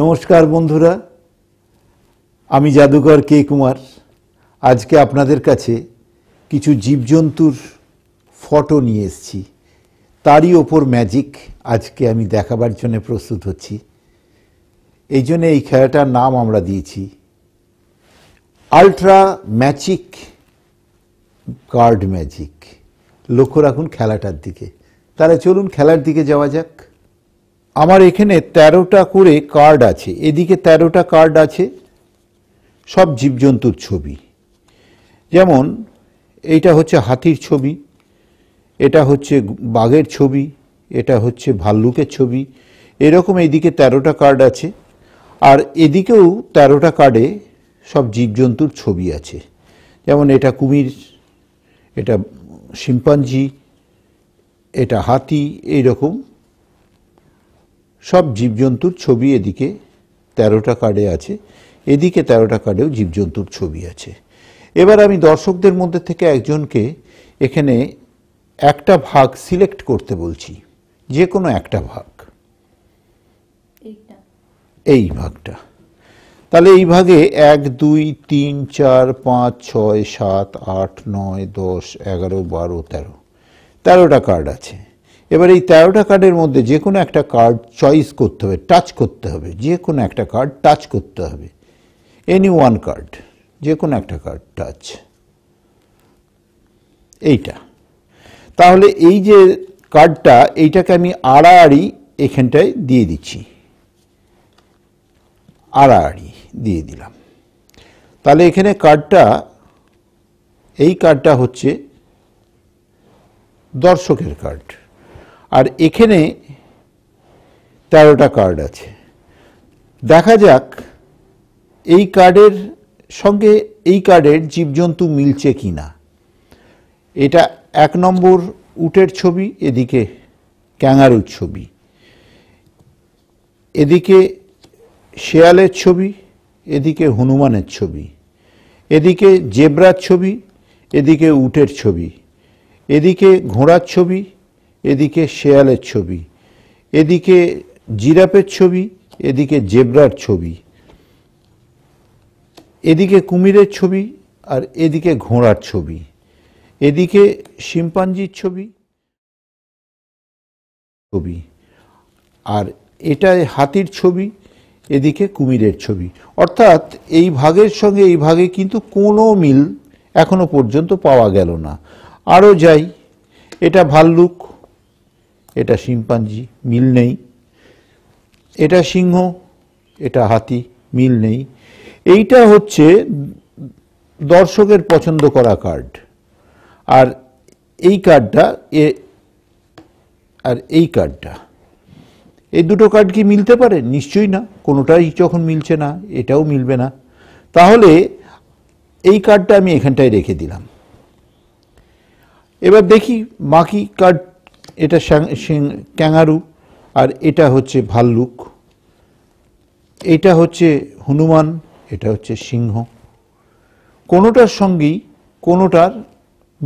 নমস্কার বন্ধুরা আমি জাদুকর কে কুমার আজকে আপনাদের কাছে কিছু জীবজন্তুর ফটো নিয়ে এসেছি তারই ওপর ম্যাজিক আজকে আমি দেখাবার জন্য প্রস্তুত হচ্ছি এই জন্য এই খেলাটার নাম আমরা দিয়েছি আলট্রা ম্যাজিক কার্ড ম্যাজিক লক্ষ্য রাখুন খেলাটার দিকে তাহলে চলুন খেলার দিকে যাওয়া যাক আমার এখানে তেরোটা করে কার্ড আছে এদিকে তেরোটা কার্ড আছে সব জীবজন্তুর ছবি যেমন এইটা হচ্ছে হাতির ছবি এটা হচ্ছে বাঘের ছবি এটা হচ্ছে ভাল্লুকের ছবি এরকম এইদিকে তেরোটা কার্ড আছে আর এদিকেও তেরোটা কার্ডে সব জীবজন্তুর ছবি আছে যেমন এটা কুমির এটা শিম্পাঞ্জি এটা হাতি এইরকম সব জীবজন্তুর ছবি এদিকে তেরোটা কার্ডে আছে এদিকে তেরোটা কার্ডেও জীবজন্তুর ছবি আছে এবার আমি দর্শকদের মধ্যে থেকে একজনকে এখানে একটা ভাগ সিলেক্ট করতে বলছি যে কোনো একটা ভাগ এই ভাগটা তাহলে এই ভাগে এক দুই তিন চার পাঁচ ছয় সাত আট নয় দশ এগারো বারো তেরো তেরোটা কার্ড আছে এবার এই তেরোটা কার্ডের মধ্যে যে কোনো একটা কার্ড চয়েস করতে হবে টাচ করতে হবে যে কোনো একটা কার্ড টাচ করতে হবে এনি ওয়ান কার্ড যে কোনো একটা কার্ড টাচ এইটা তাহলে এই যে কার্ডটা এইটাকে আমি আড়াআড়ি এখানটায় দিয়ে দিচ্ছি আড়াআড়ি দিয়ে দিলাম তাহলে এখানে কার্ডটা এই কার্ডটা হচ্ছে দর্শকের কার্ড আর এখানে তেরোটা কার্ড আছে দেখা যাক এই কার্ডের সঙ্গে এই কার্ডের জীবজন্তু মিলছে কি না এটা এক নম্বর উটের ছবি এদিকে ক্যাঙারুর ছবি এদিকে শেয়ালের ছবি এদিকে হনুমানের ছবি এদিকে জেব্রার ছবি এদিকে উটের ছবি এদিকে ঘোড়ার ছবি এদিকে শেয়ালের ছবি এদিকে জিরাপের ছবি এদিকে জেব্রার ছবি এদিকে কুমিরের ছবি আর এদিকে ঘোড়ার ছবি এদিকে শিম্পাঞ্জির ছবি ছবি আর এটা হাতির ছবি এদিকে কুমিরের ছবি অর্থাৎ এই ভাগের সঙ্গে এই ভাগে কিন্তু কোনো মিল এখনো পর্যন্ত পাওয়া গেল না আরও যাই এটা ভাল্লুক এটা শিম্পাঞ্জি মিল নেই এটা সিংহ এটা হাতি মিল নেই এইটা হচ্ছে দর্শকের পছন্দ করা কার্ড আর এই কার্ডটা এ আর এই কার্ডটা এই দুটো কার্ড কি মিলতে পারে নিশ্চয়ই না কোনোটাই যখন মিলছে না এটাও মিলবে না তাহলে এই কার্ডটা আমি এখানটায় রেখে দিলাম এবার দেখি বাকি কার্ড এটা ক্যাঙারু আর এটা হচ্ছে ভাল্লুক এটা হচ্ছে হনুমান এটা হচ্ছে সিংহ কোনোটার সঙ্গেই কোনোটার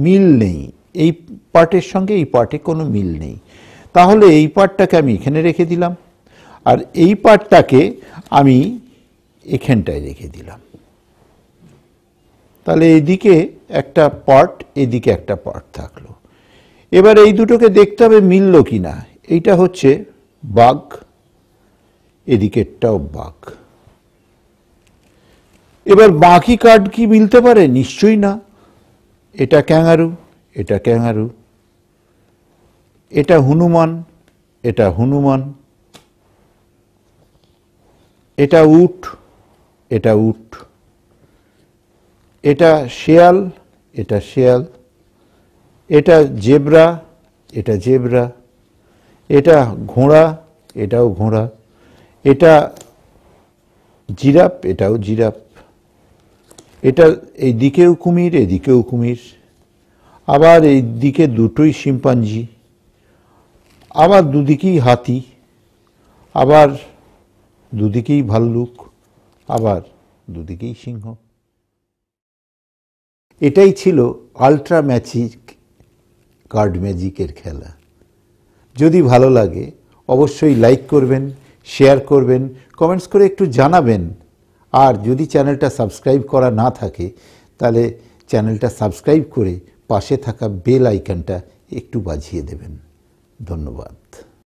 মিল নেই এই পার্টের সঙ্গে এই পার্টে কোনো মিল নেই তাহলে এই পার্টটাকে আমি এখানে রেখে দিলাম আর এই পার্টটাকে আমি এখানটায় রেখে দিলাম তাহলে এদিকে একটা পার্ট এদিকে একটা পার্ট থাকলো এবার এই দুটোকে দেখতে হবে মিলল কি না এইটা হচ্ছে বাঘ এদিকেরটাও বাঘ এবার বাকি কার্ড কি মিলতে পারে নিশ্চয়ই না এটা ক্যাঙারু এটা ক্যাঙারু এটা হনুমান এটা হনুমান এটা উট এটা উট এটা শেয়াল এটা শেয়াল এটা জেব্রা এটা জেব্রা এটা ঘোড়া এটাও ঘোড়া এটা জিরাপ এটাও জিরাপ এটা এই দিকেও কুমির এদিকেও কুমির আবার এই দিকে দুটোই শিম্পাঞ্জি আবার দুদিকেই হাতি আবার দুদিকেই ভাল্লুক আবার দুদিকেই সিংহ এটাই ছিল আলট্রা ম্যাচিক কার্ড ম্যাজিকের খেলা যদি ভালো লাগে অবশ্যই লাইক করবেন শেয়ার করবেন কমেন্টস করে একটু জানাবেন আর যদি চ্যানেলটা সাবস্ক্রাইব করা না থাকে তাহলে চ্যানেলটা সাবস্ক্রাইব করে পাশে থাকা বেল আইকনটা একটু বাজিয়ে দেবেন ধন্যবাদ